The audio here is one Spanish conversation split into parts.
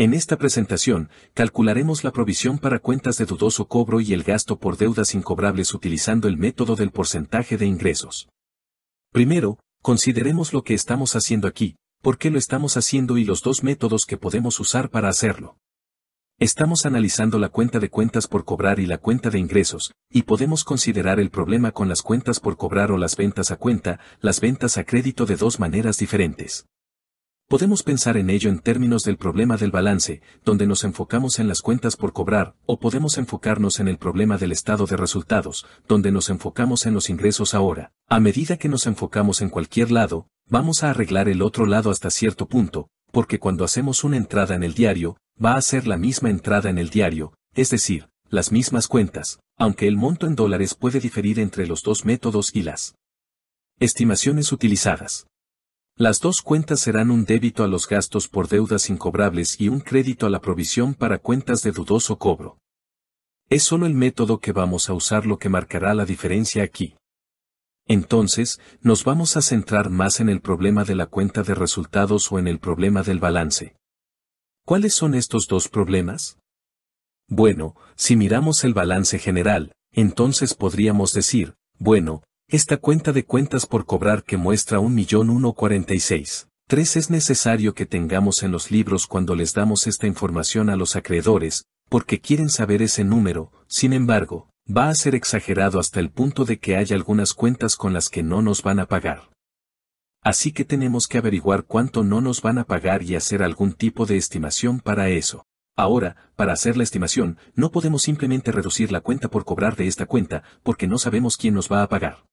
En esta presentación, calcularemos la provisión para cuentas de dudoso cobro y el gasto por deudas incobrables utilizando el método del porcentaje de ingresos. Primero, consideremos lo que estamos haciendo aquí, por qué lo estamos haciendo y los dos métodos que podemos usar para hacerlo. Estamos analizando la cuenta de cuentas por cobrar y la cuenta de ingresos, y podemos considerar el problema con las cuentas por cobrar o las ventas a cuenta, las ventas a crédito de dos maneras diferentes. Podemos pensar en ello en términos del problema del balance, donde nos enfocamos en las cuentas por cobrar, o podemos enfocarnos en el problema del estado de resultados, donde nos enfocamos en los ingresos ahora. A medida que nos enfocamos en cualquier lado, vamos a arreglar el otro lado hasta cierto punto, porque cuando hacemos una entrada en el diario, va a ser la misma entrada en el diario, es decir, las mismas cuentas, aunque el monto en dólares puede diferir entre los dos métodos y las estimaciones utilizadas. Las dos cuentas serán un débito a los gastos por deudas incobrables y un crédito a la provisión para cuentas de dudoso cobro. Es solo el método que vamos a usar lo que marcará la diferencia aquí. Entonces, nos vamos a centrar más en el problema de la cuenta de resultados o en el problema del balance. ¿Cuáles son estos dos problemas? Bueno, si miramos el balance general, entonces podríamos decir, bueno, esta cuenta de cuentas por cobrar que muestra 1.146.3 es necesario que tengamos en los libros cuando les damos esta información a los acreedores, porque quieren saber ese número, sin embargo, va a ser exagerado hasta el punto de que hay algunas cuentas con las que no nos van a pagar. Así que tenemos que averiguar cuánto no nos van a pagar y hacer algún tipo de estimación para eso. Ahora, para hacer la estimación, no podemos simplemente reducir la cuenta por cobrar de esta cuenta, porque no sabemos quién nos va a pagar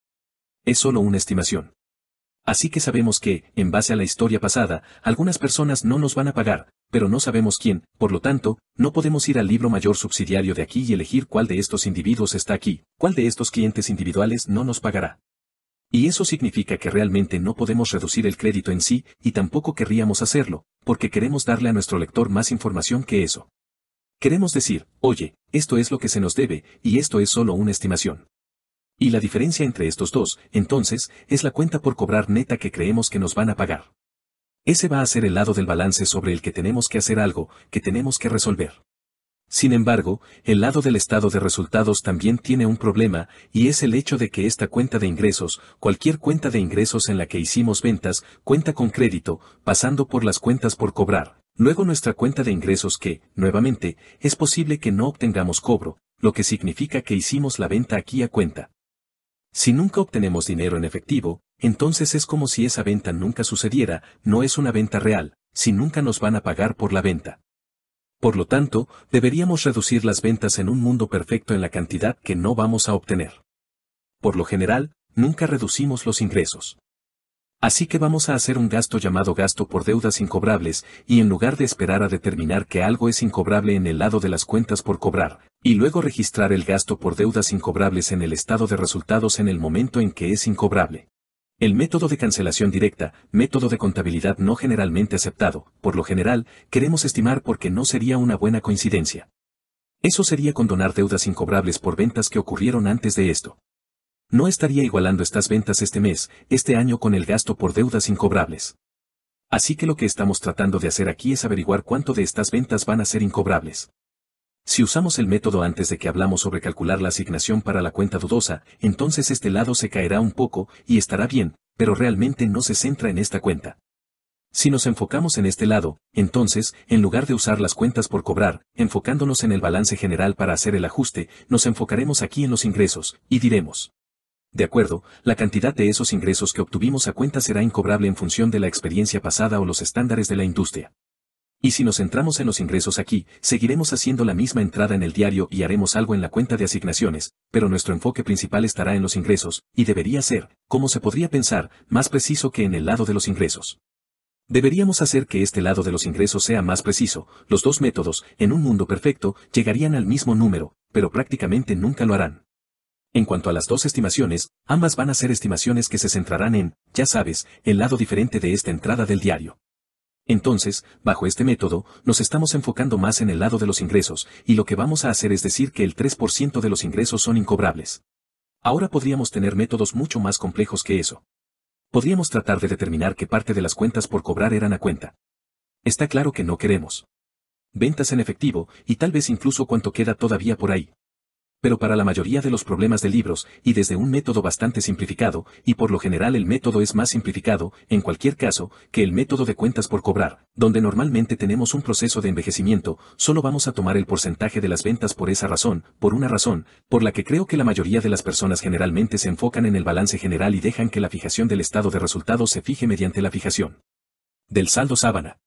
es solo una estimación. Así que sabemos que, en base a la historia pasada, algunas personas no nos van a pagar, pero no sabemos quién, por lo tanto, no podemos ir al libro mayor subsidiario de aquí y elegir cuál de estos individuos está aquí, cuál de estos clientes individuales no nos pagará. Y eso significa que realmente no podemos reducir el crédito en sí, y tampoco querríamos hacerlo, porque queremos darle a nuestro lector más información que eso. Queremos decir, oye, esto es lo que se nos debe, y esto es solo una estimación. Y la diferencia entre estos dos, entonces, es la cuenta por cobrar neta que creemos que nos van a pagar. Ese va a ser el lado del balance sobre el que tenemos que hacer algo, que tenemos que resolver. Sin embargo, el lado del estado de resultados también tiene un problema, y es el hecho de que esta cuenta de ingresos, cualquier cuenta de ingresos en la que hicimos ventas, cuenta con crédito, pasando por las cuentas por cobrar. Luego nuestra cuenta de ingresos que, nuevamente, es posible que no obtengamos cobro, lo que significa que hicimos la venta aquí a cuenta. Si nunca obtenemos dinero en efectivo, entonces es como si esa venta nunca sucediera, no es una venta real, si nunca nos van a pagar por la venta. Por lo tanto, deberíamos reducir las ventas en un mundo perfecto en la cantidad que no vamos a obtener. Por lo general, nunca reducimos los ingresos. Así que vamos a hacer un gasto llamado gasto por deudas incobrables, y en lugar de esperar a determinar que algo es incobrable en el lado de las cuentas por cobrar, y luego registrar el gasto por deudas incobrables en el estado de resultados en el momento en que es incobrable. El método de cancelación directa, método de contabilidad no generalmente aceptado, por lo general, queremos estimar porque no sería una buena coincidencia. Eso sería condonar deudas incobrables por ventas que ocurrieron antes de esto no estaría igualando estas ventas este mes, este año con el gasto por deudas incobrables. Así que lo que estamos tratando de hacer aquí es averiguar cuánto de estas ventas van a ser incobrables. Si usamos el método antes de que hablamos sobre calcular la asignación para la cuenta dudosa, entonces este lado se caerá un poco y estará bien, pero realmente no se centra en esta cuenta. Si nos enfocamos en este lado, entonces, en lugar de usar las cuentas por cobrar, enfocándonos en el balance general para hacer el ajuste, nos enfocaremos aquí en los ingresos, y diremos, de acuerdo, la cantidad de esos ingresos que obtuvimos a cuenta será incobrable en función de la experiencia pasada o los estándares de la industria. Y si nos centramos en los ingresos aquí, seguiremos haciendo la misma entrada en el diario y haremos algo en la cuenta de asignaciones, pero nuestro enfoque principal estará en los ingresos, y debería ser, como se podría pensar, más preciso que en el lado de los ingresos. Deberíamos hacer que este lado de los ingresos sea más preciso, los dos métodos, en un mundo perfecto, llegarían al mismo número, pero prácticamente nunca lo harán. En cuanto a las dos estimaciones, ambas van a ser estimaciones que se centrarán en, ya sabes, el lado diferente de esta entrada del diario. Entonces, bajo este método, nos estamos enfocando más en el lado de los ingresos, y lo que vamos a hacer es decir que el 3% de los ingresos son incobrables. Ahora podríamos tener métodos mucho más complejos que eso. Podríamos tratar de determinar qué parte de las cuentas por cobrar eran a cuenta. Está claro que no queremos. Ventas en efectivo, y tal vez incluso cuánto queda todavía por ahí pero para la mayoría de los problemas de libros, y desde un método bastante simplificado, y por lo general el método es más simplificado, en cualquier caso, que el método de cuentas por cobrar, donde normalmente tenemos un proceso de envejecimiento, solo vamos a tomar el porcentaje de las ventas por esa razón, por una razón, por la que creo que la mayoría de las personas generalmente se enfocan en el balance general y dejan que la fijación del estado de resultados se fije mediante la fijación del saldo sábana.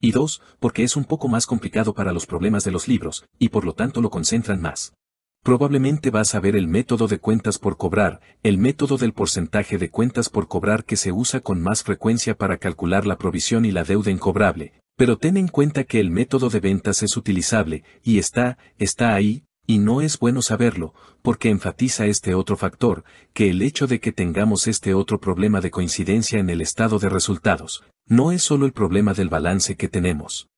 Y dos, porque es un poco más complicado para los problemas de los libros, y por lo tanto lo concentran más probablemente vas a ver el método de cuentas por cobrar, el método del porcentaje de cuentas por cobrar que se usa con más frecuencia para calcular la provisión y la deuda incobrable, pero ten en cuenta que el método de ventas es utilizable, y está, está ahí, y no es bueno saberlo, porque enfatiza este otro factor, que el hecho de que tengamos este otro problema de coincidencia en el estado de resultados, no es solo el problema del balance que tenemos.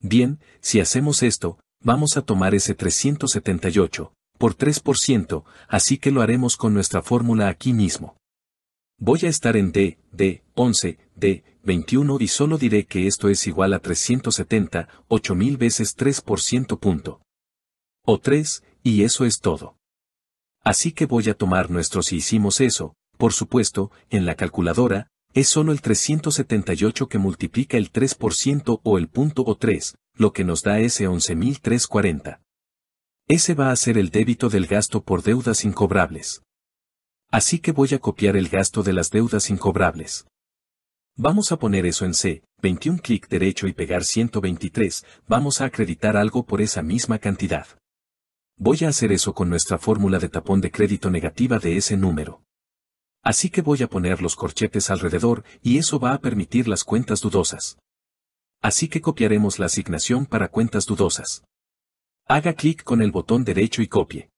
Bien, si hacemos esto, vamos a tomar ese 378, por 3%, así que lo haremos con nuestra fórmula aquí mismo. Voy a estar en D, D, 11, D, 21 y solo diré que esto es igual a 370, 8000 veces 3% punto. O 3, y eso es todo. Así que voy a tomar nuestro si hicimos eso, por supuesto, en la calculadora, es solo el 378 que multiplica el 3% o el punto o 3, lo que nos da ese 11.340. Ese va a ser el débito del gasto por deudas incobrables. Así que voy a copiar el gasto de las deudas incobrables. Vamos a poner eso en C, 21 clic derecho y pegar 123, vamos a acreditar algo por esa misma cantidad. Voy a hacer eso con nuestra fórmula de tapón de crédito negativa de ese número. Así que voy a poner los corchetes alrededor y eso va a permitir las cuentas dudosas. Así que copiaremos la asignación para cuentas dudosas. Haga clic con el botón derecho y copie.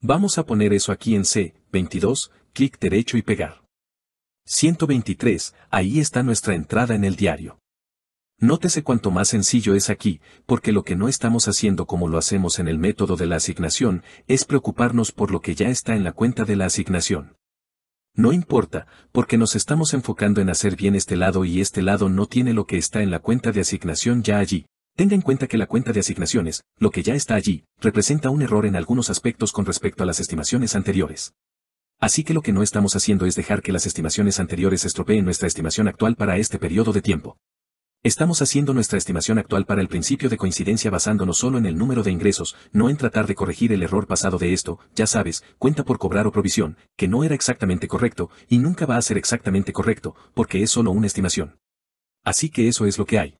Vamos a poner eso aquí en C, 22, clic derecho y pegar. 123, ahí está nuestra entrada en el diario. Nótese cuánto más sencillo es aquí, porque lo que no estamos haciendo como lo hacemos en el método de la asignación, es preocuparnos por lo que ya está en la cuenta de la asignación. No importa, porque nos estamos enfocando en hacer bien este lado y este lado no tiene lo que está en la cuenta de asignación ya allí. Tenga en cuenta que la cuenta de asignaciones, lo que ya está allí, representa un error en algunos aspectos con respecto a las estimaciones anteriores. Así que lo que no estamos haciendo es dejar que las estimaciones anteriores estropeen nuestra estimación actual para este periodo de tiempo. Estamos haciendo nuestra estimación actual para el principio de coincidencia basándonos solo en el número de ingresos, no en tratar de corregir el error pasado de esto, ya sabes, cuenta por cobrar o provisión, que no era exactamente correcto, y nunca va a ser exactamente correcto, porque es solo una estimación. Así que eso es lo que hay.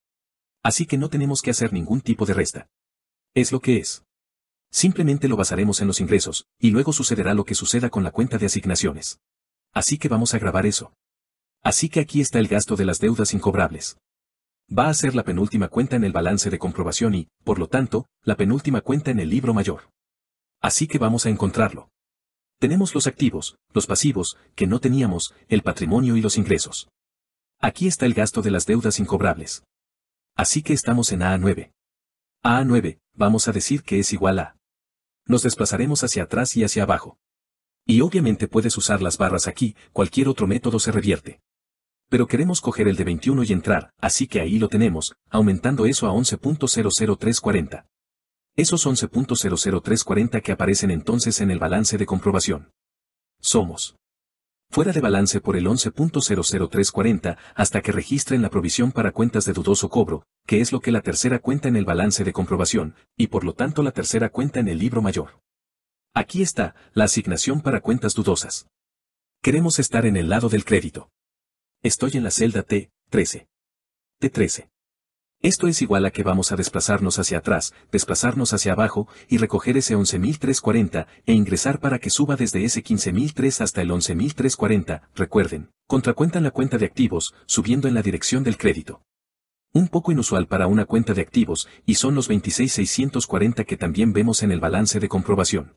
Así que no tenemos que hacer ningún tipo de resta. Es lo que es. Simplemente lo basaremos en los ingresos, y luego sucederá lo que suceda con la cuenta de asignaciones. Así que vamos a grabar eso. Así que aquí está el gasto de las deudas incobrables va a ser la penúltima cuenta en el balance de comprobación y, por lo tanto, la penúltima cuenta en el libro mayor. Así que vamos a encontrarlo. Tenemos los activos, los pasivos, que no teníamos, el patrimonio y los ingresos. Aquí está el gasto de las deudas incobrables. Así que estamos en A 9 A 9 vamos a decir que es igual a. Nos desplazaremos hacia atrás y hacia abajo. Y obviamente puedes usar las barras aquí, cualquier otro método se revierte pero queremos coger el de 21 y entrar, así que ahí lo tenemos, aumentando eso a 11.00340. Esos 11.00340 que aparecen entonces en el balance de comprobación. Somos. Fuera de balance por el 11.00340 hasta que registren la provisión para cuentas de dudoso cobro, que es lo que la tercera cuenta en el balance de comprobación, y por lo tanto la tercera cuenta en el libro mayor. Aquí está, la asignación para cuentas dudosas. Queremos estar en el lado del crédito. Estoy en la celda T13. T13. Esto es igual a que vamos a desplazarnos hacia atrás, desplazarnos hacia abajo y recoger ese 11.340 e ingresar para que suba desde ese 15.003 hasta el 11.340, recuerden, contracuentan la cuenta de activos, subiendo en la dirección del crédito. Un poco inusual para una cuenta de activos, y son los 26.640 que también vemos en el balance de comprobación.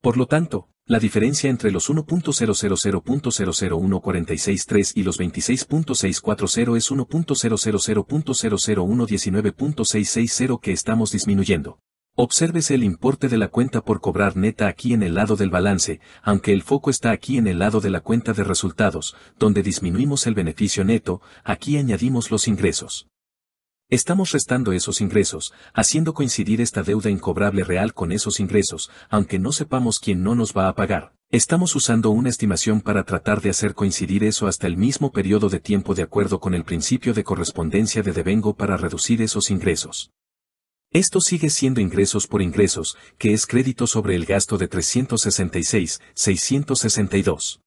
Por lo tanto, la diferencia entre los 1.000.001463 y los 26.640 es 1.000.001.19.660 que estamos disminuyendo. Obsérvese el importe de la cuenta por cobrar neta aquí en el lado del balance, aunque el foco está aquí en el lado de la cuenta de resultados, donde disminuimos el beneficio neto, aquí añadimos los ingresos. Estamos restando esos ingresos, haciendo coincidir esta deuda incobrable real con esos ingresos, aunque no sepamos quién no nos va a pagar. Estamos usando una estimación para tratar de hacer coincidir eso hasta el mismo periodo de tiempo de acuerdo con el principio de correspondencia de devengo para reducir esos ingresos. Esto sigue siendo ingresos por ingresos, que es crédito sobre el gasto de 366,662.